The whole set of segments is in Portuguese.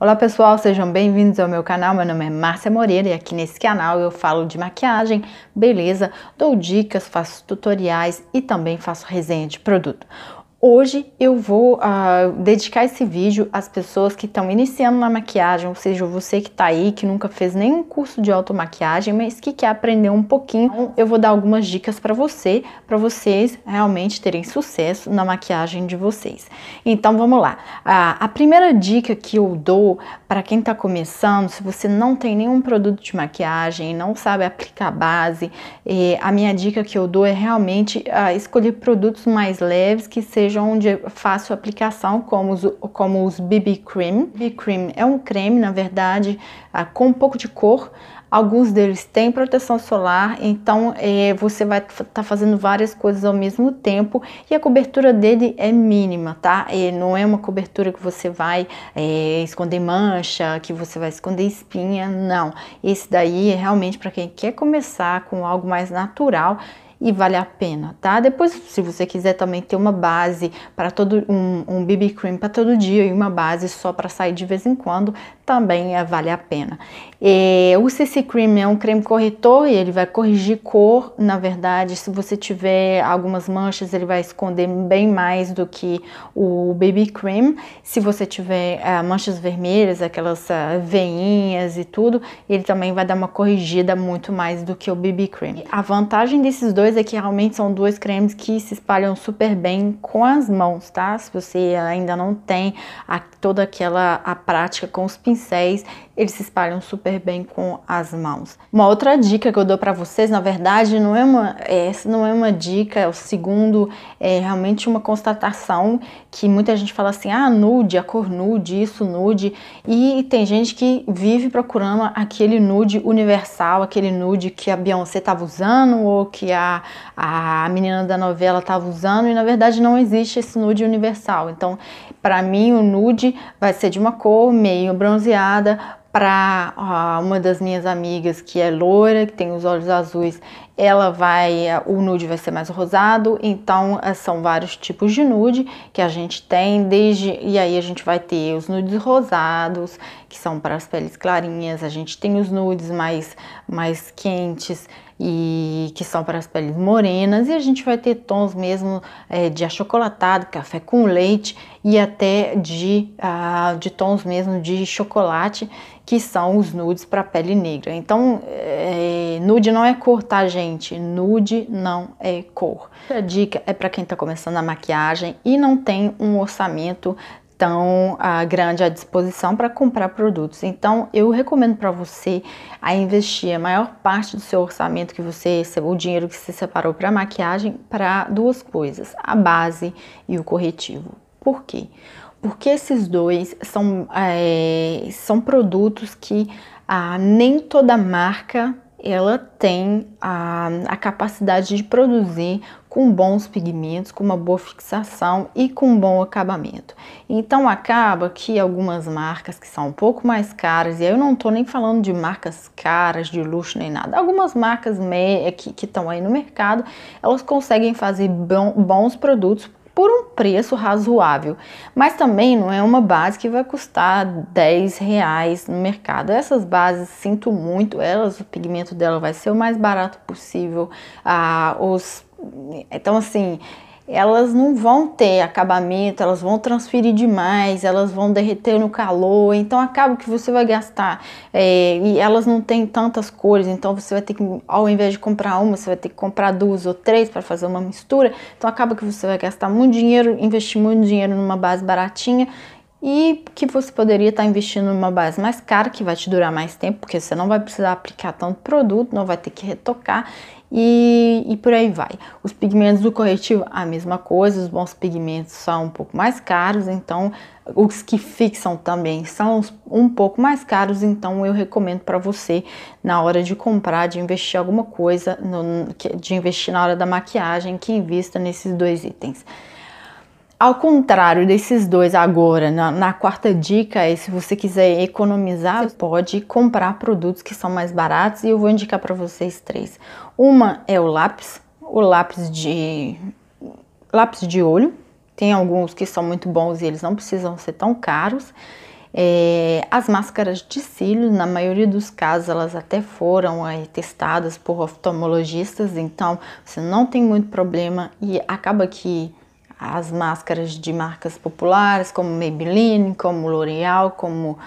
Olá pessoal, sejam bem-vindos ao meu canal. Meu nome é Márcia Moreira e aqui nesse canal eu falo de maquiagem, beleza, dou dicas, faço tutoriais e também faço resenha de produto. Hoje eu vou uh, dedicar esse vídeo às pessoas que estão iniciando na maquiagem, ou seja, você que está aí, que nunca fez nenhum curso de automaquiagem, mas que quer aprender um pouquinho. Então, eu vou dar algumas dicas para você, para vocês realmente terem sucesso na maquiagem de vocês. Então vamos lá. Uh, a primeira dica que eu dou para quem está começando, se você não tem nenhum produto de maquiagem, não sabe aplicar base, eh, a minha dica que eu dou é realmente uh, escolher produtos mais leves que sejam seja onde faço aplicação, como os, como os BB Cream. BB Cream é um creme, na verdade, ah, com um pouco de cor, Alguns deles têm proteção solar, então é, você vai estar tá fazendo várias coisas ao mesmo tempo e a cobertura dele é mínima, tá? É, não é uma cobertura que você vai é, esconder mancha, que você vai esconder espinha, não. Esse daí é realmente para quem quer começar com algo mais natural e vale a pena, tá? Depois, se você quiser também ter uma base para todo um, um BB cream para todo dia e uma base só para sair de vez em quando, também é, vale a pena. É, o CC Cream é um creme corretor e ele vai corrigir cor. Na verdade, se você tiver algumas manchas, ele vai esconder bem mais do que o BB Cream. Se você tiver é, manchas vermelhas, aquelas é, veinhas e tudo, ele também vai dar uma corrigida muito mais do que o BB Cream. A vantagem desses dois dois aqui realmente são dois cremes que se espalham super bem com as mãos, tá? Se você ainda não tem a, toda aquela a prática com os pincéis, eles se espalham super bem com as mãos. Uma outra dica que eu dou para vocês, na verdade, não é uma essa não é uma dica, é o segundo é realmente uma constatação que muita gente fala assim: "Ah, nude, a cor nude, isso nude". E tem gente que vive procurando aquele nude universal, aquele nude que a Beyoncé tava usando ou que a a, menina da novela estava usando e na verdade não existe esse nude universal. Então, para mim, o nude vai ser de uma cor meio bronzeada. Para uma das minhas amigas que é loira, que tem os olhos azuis, ela vai, o nude vai ser mais rosado, então é, são vários tipos de nude que a gente tem, desde, e aí a gente vai ter os nudes rosados, que são para as peles clarinhas, a gente tem os nudes mais, mais quentes, e que são para as peles morenas, e a gente vai ter tons mesmo é, de achocolatado, café com leite e até de, ah, de tons mesmo de chocolate, que são os nudes para pele negra. Então, é, nude não é cor, tá, gente? Nude não é cor. A dica é para quem está começando a maquiagem e não tem um orçamento tão ah, grande à disposição para comprar produtos. Então, eu recomendo para você a investir a maior parte do seu orçamento que você, o dinheiro que você separou para maquiagem, para duas coisas: a base e o corretivo. Por quê? Porque esses dois são, é, são produtos que ah, nem toda marca ela tem a, a capacidade de produzir com bons pigmentos, com uma boa fixação e com um bom acabamento. Então acaba que algumas marcas que são um pouco mais caras, e aí eu não tô nem falando de marcas caras, de luxo nem nada, algumas marcas que estão aí no mercado, elas conseguem fazer bons produtos por um preço razoável, mas também não é uma base que vai custar 10 reais no mercado. Essas bases sinto muito elas, o pigmento dela vai ser o mais barato possível. Ah, os então assim elas não vão ter acabamento, elas vão transferir demais, elas vão derreter no calor, então acaba que você vai gastar. É, e elas não têm tantas cores, então você vai ter que, ao invés de comprar uma, você vai ter que comprar duas ou três para fazer uma mistura. Então acaba que você vai gastar muito dinheiro, investir muito dinheiro numa base baratinha e que você poderia estar tá investindo numa base mais cara, que vai te durar mais tempo, porque você não vai precisar aplicar tanto produto, não vai ter que retocar e, e por aí vai. Os pigmentos do corretivo, a mesma coisa, os bons pigmentos são um pouco mais caros, então os que fixam também são um pouco mais caros, então eu recomendo para você na hora de comprar, de investir alguma coisa, no, de investir na hora da maquiagem, que invista nesses dois itens. Ao contrário desses dois agora, na, na quarta dica é se você quiser economizar, você pode comprar produtos que são mais baratos e eu vou indicar para vocês três. Uma é o lápis, o lápis de lápis de olho. Tem alguns que são muito bons e eles não precisam ser tão caros. É, as máscaras de cílios, na maioria dos casos, elas até foram testadas por oftalmologistas, então você não tem muito problema e acaba que as máscaras de marcas populares como Maybelline, como L'Oreal, como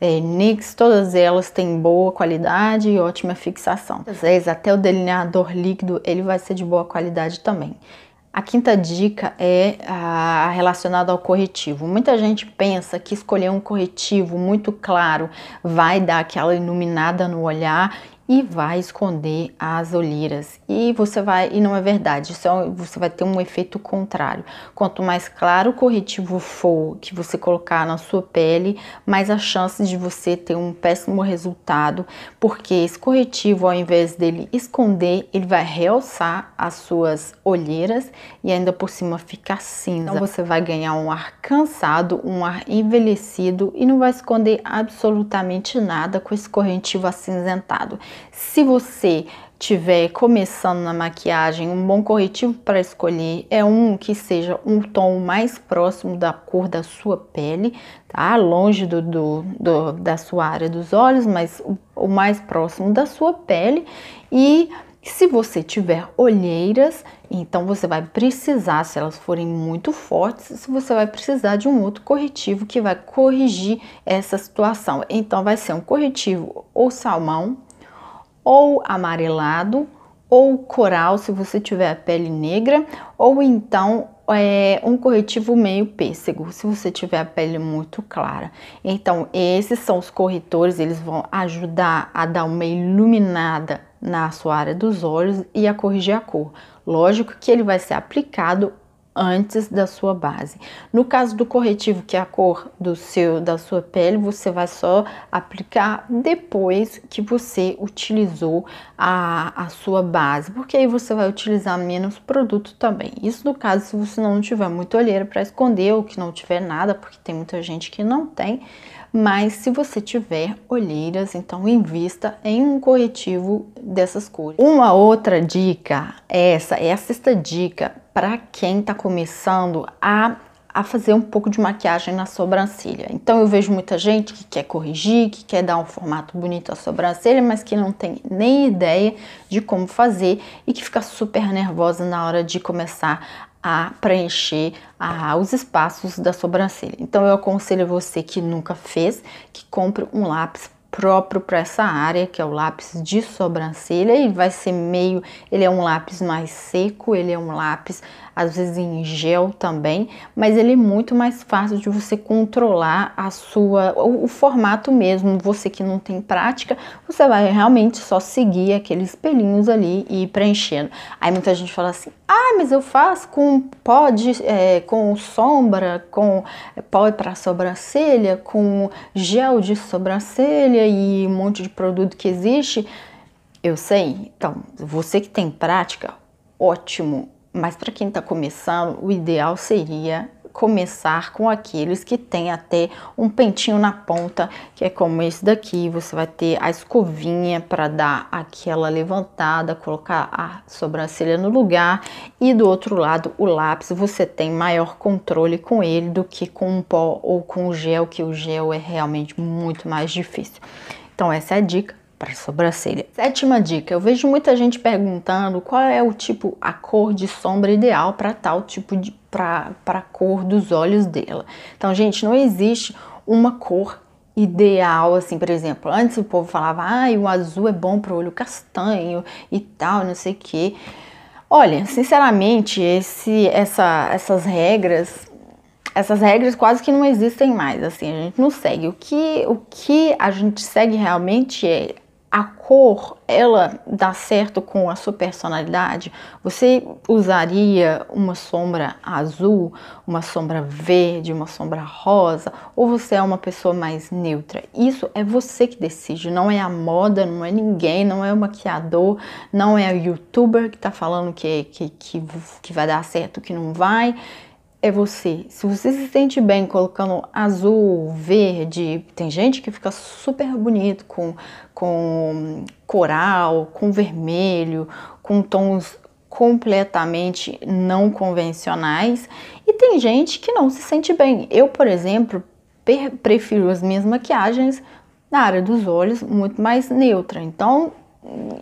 é, eh, NYX, todas elas têm boa qualidade e ótima fixação. Às vezes até o delineador líquido ele vai ser de boa qualidade também. A quinta dica é a ah, relacionada ao corretivo. Muita gente pensa que escolher um corretivo muito claro vai dar aquela iluminada no olhar e vai esconder as olheiras. E você vai, e não é verdade, só é você vai ter um efeito contrário. Quanto mais claro o corretivo for que você colocar na sua pele, mais a chance de você ter um péssimo resultado, porque esse corretivo, ao invés dele esconder, ele vai realçar as suas olheiras e ainda por cima ficar cinza. Então você vai ganhar um ar cansado, um ar envelhecido e não vai esconder absolutamente nada com esse corretivo acinzentado. Se você tiver começando na maquiagem, um bom corretivo para escolher é um que seja um tom mais próximo da cor da sua pele, tá? Longe do, do, do da sua área dos olhos, mas o, o mais próximo da sua pele e se você tiver olheiras, então você vai precisar, se elas forem muito fortes, você vai precisar de um outro corretivo que vai corrigir essa situação. Então vai ser um corretivo ou salmão ou amarelado, ou coral, se você tiver a pele negra, ou então é, um corretivo meio pêssego, se você tiver a pele muito clara. Então, esses são os corretores, eles vão ajudar a dar uma iluminada na sua área dos olhos e a corrigir a cor. Lógico que ele vai ser aplicado antes da sua base. No caso do corretivo, que é a cor do seu da sua pele, você vai só aplicar depois que você utilizou a, a sua base, porque aí você vai utilizar menos produto também. Isso no caso se você não tiver muita olheira para esconder ou que não tiver nada, porque tem muita gente que não tem. Mas se você tiver olheiras, então invista em um corretivo dessas cores. Uma outra dica, essa, essa sexta dica para quem está começando a, a fazer um pouco de maquiagem na sobrancelha. Então eu vejo muita gente que quer corrigir, que quer dar um formato bonito à sobrancelha, mas que não tem nem ideia de como fazer e que fica super nervosa na hora de começar a preencher a, os espaços da sobrancelha. Então eu aconselho você que nunca fez que compre um lápis próprio para essa área, que é o lápis de sobrancelha, e vai ser meio, ele é um lápis mais seco, ele é um lápis às vezes em gel também, mas ele é muito mais fácil de você controlar a sua o, o formato mesmo. Você que não tem prática, você vai realmente só seguir aqueles pelinhos ali e ir preenchendo. Aí muita gente fala assim: "Ah, mas eu faço com pó de, é, com sombra, com é, pó para sobrancelha, com gel de sobrancelha e um monte de produto que existe". Eu sei. Então, você que tem prática, ótimo. Mas para quem está começando, o ideal seria começar com aqueles que tem até um pentinho na ponta, que é como esse daqui, você vai ter a escovinha para dar aquela levantada, colocar a sobrancelha no lugar e do outro lado o lápis, você tem maior controle com ele do que com um pó ou com o gel, que o gel é realmente muito mais difícil. Então essa é a dica para sobrancelha. Sétima dica: eu vejo muita gente perguntando qual é o tipo, a cor de sombra ideal para tal tipo de para a cor dos olhos dela. Então, gente, não existe uma cor ideal, assim, por exemplo, antes o povo falava, ah, o azul é bom para o olho castanho e tal, não sei o quê. Olha, sinceramente, esse, essa, essas regras essas regras quase que não existem mais, assim, a gente não segue. O que, o que a gente segue realmente é a cor ela dá certo com a sua personalidade? Você usaria uma sombra azul, uma sombra verde, uma sombra rosa? Ou você é uma pessoa mais neutra? Isso é você que decide, não é a moda, não é ninguém, não é o maquiador, não é o youtuber que tá falando que, que, que, que vai dar certo, que não vai é você. Se você se sente bem colocando azul, verde, tem gente que fica super bonito com, com coral, com vermelho, com tons completamente não convencionais e tem gente que não se sente bem. Eu, por exemplo, prefiro as minhas maquiagens na área dos olhos muito mais neutra. Então,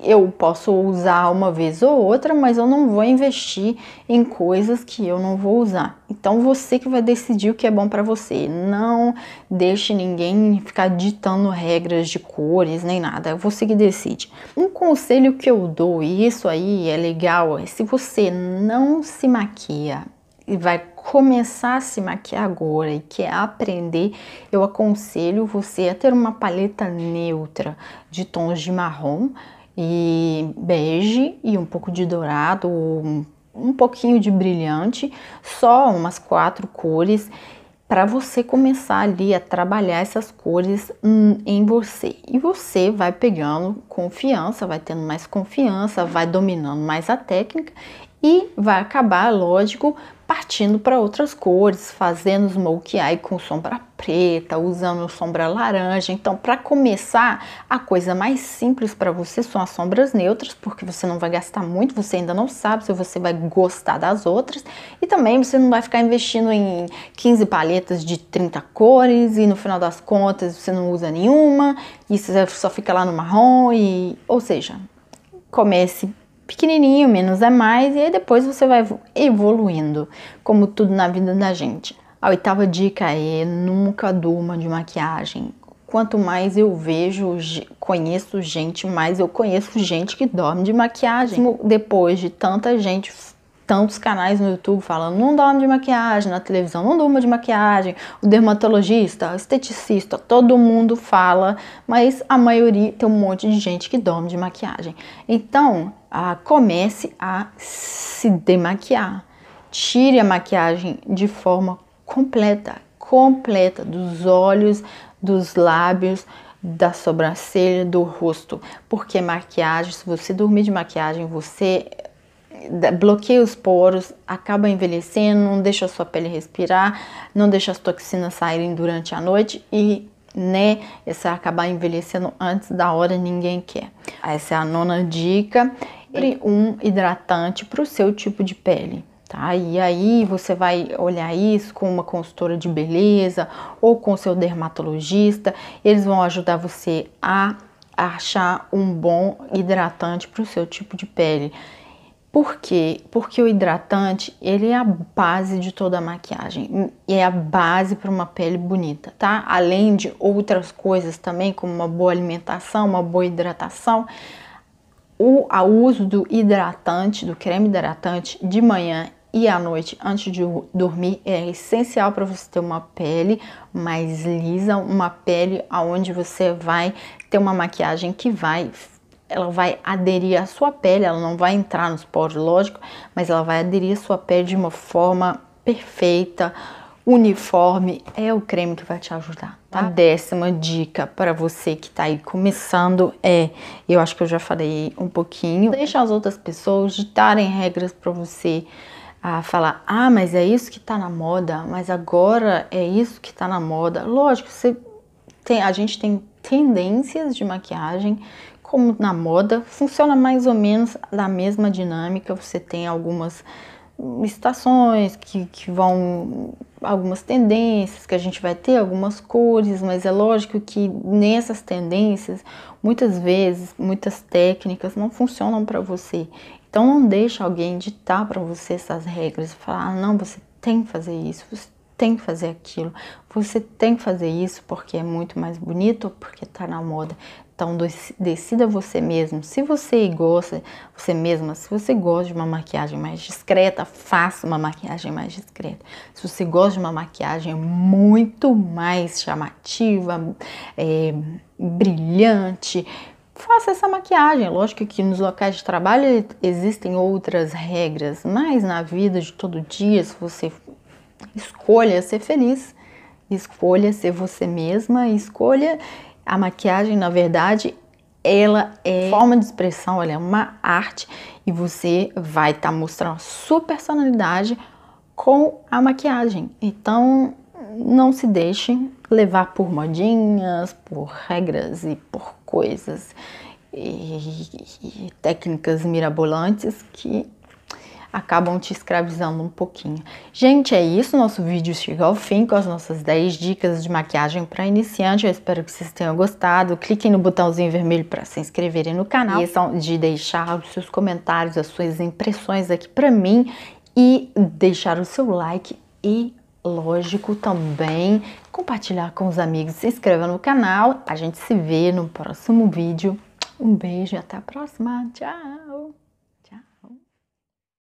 eu posso usar uma vez ou outra, mas eu não vou investir em coisas que eu não vou usar. Então você que vai decidir o que é bom para você. Não deixe ninguém ficar ditando regras de cores nem nada. É você que decide. Um conselho que eu dou, e isso aí é legal, é se você não se maquia, e vai começar a se maquiar agora e quer aprender, eu aconselho você a ter uma paleta neutra de tons de marrom e bege e um pouco de dourado, um, um pouquinho de brilhante, só umas quatro cores para você começar ali a trabalhar essas cores hum, em você. E você vai pegando confiança, vai tendo mais confiança, vai dominando mais a técnica e vai acabar, lógico, partindo para outras cores, fazendo smoke eye com sombra preta, usando sombra laranja. Então, para começar, a coisa mais simples para você são as sombras neutras, porque você não vai gastar muito, você ainda não sabe se você vai gostar das outras, e também você não vai ficar investindo em 15 paletas de 30 cores e no final das contas você não usa nenhuma, e você só fica lá no marrom e, ou seja, comece pequenininho, menos é mais, e aí depois você vai evoluindo, como tudo na vida da gente. A oitava dica é nunca durma de maquiagem. Quanto mais eu vejo, conheço gente, mais eu conheço gente que dorme de maquiagem. Depois de tanta gente tantos canais no YouTube falando não dorme de maquiagem, na televisão não durma de maquiagem, o dermatologista, o esteticista, todo mundo fala, mas a maioria tem um monte de gente que dorme de maquiagem. Então, ah, comece a se demaquiar. Tire a maquiagem de forma completa, completa dos olhos, dos lábios, da sobrancelha, do rosto. Porque maquiagem, se você dormir de maquiagem, você eh, bloqueia os poros, acaba envelhecendo, não deixa a sua pele respirar, não deixa as toxinas saírem durante a noite e, né, você acabar envelhecendo antes da hora, ninguém quer. Essa é a nona dica sempre um hidratante para o seu tipo de pele. Tá? E aí você vai olhar isso com uma consultora de beleza ou com seu dermatologista, eles vão ajudar você a achar um bom hidratante para o seu tipo de pele. Por quê? Porque o hidratante, ele é a base de toda a maquiagem, é a base para uma pele bonita, tá? Além de outras coisas também, como uma boa alimentação, uma boa hidratação, o uso do hidratante, do creme hidratante de manhã e à noite antes de dormir é essencial para você ter uma pele mais lisa, uma pele aonde você vai ter uma maquiagem que vai ela vai aderir à sua pele, ela não vai entrar nos poros, lógico, mas ela vai aderir à sua pele de uma forma perfeita, uniforme é o creme que vai te ajudar. Tá? A décima dica para você que está aí começando é, eu acho que eu já falei um pouquinho, deixa as outras pessoas ditarem regras para você a falar, ah, mas é isso que está na moda, mas agora é isso que está na moda. Lógico, você tem, a gente tem tendências de maquiagem, como na moda, funciona mais ou menos da mesma dinâmica, você tem algumas estações que, que vão algumas tendências, que a gente vai ter algumas cores, mas é lógico que nessas tendências, muitas vezes, muitas técnicas não funcionam para você. Então não deixa alguém ditar para você essas regras, falar, ah, não, você tem que fazer isso, você tem que fazer aquilo, você tem que fazer isso porque é muito mais bonito, porque tá na moda. Então decida você mesmo. Se você gosta, você mesma, se você gosta de uma maquiagem mais discreta, faça uma maquiagem mais discreta. Se você gosta de uma maquiagem muito mais chamativa, é, brilhante, faça essa maquiagem. Lógico que nos locais de trabalho existem outras regras, mas na vida de todo dia, se você escolha ser feliz, escolha ser você mesma, escolha a maquiagem, na verdade, ela é forma de expressão, ela é uma arte e você vai estar tá mostrando a sua personalidade com a maquiagem. Então, não se deixe levar por modinhas, por regras e por coisas e, e técnicas mirabolantes que acabam te escravizando um pouquinho. Gente, é isso. Nosso vídeo chega ao fim com as nossas 10 dicas de maquiagem para iniciante. Eu espero que vocês tenham gostado. Cliquem no botãozinho vermelho para se inscreverem no canal. Esqueçam de deixar os seus comentários, as suas impressões aqui para mim e deixar o seu like e lógico também compartilhar com os amigos, se inscreva no canal. A gente se vê no próximo vídeo. Um beijo e até a próxima. Tchau!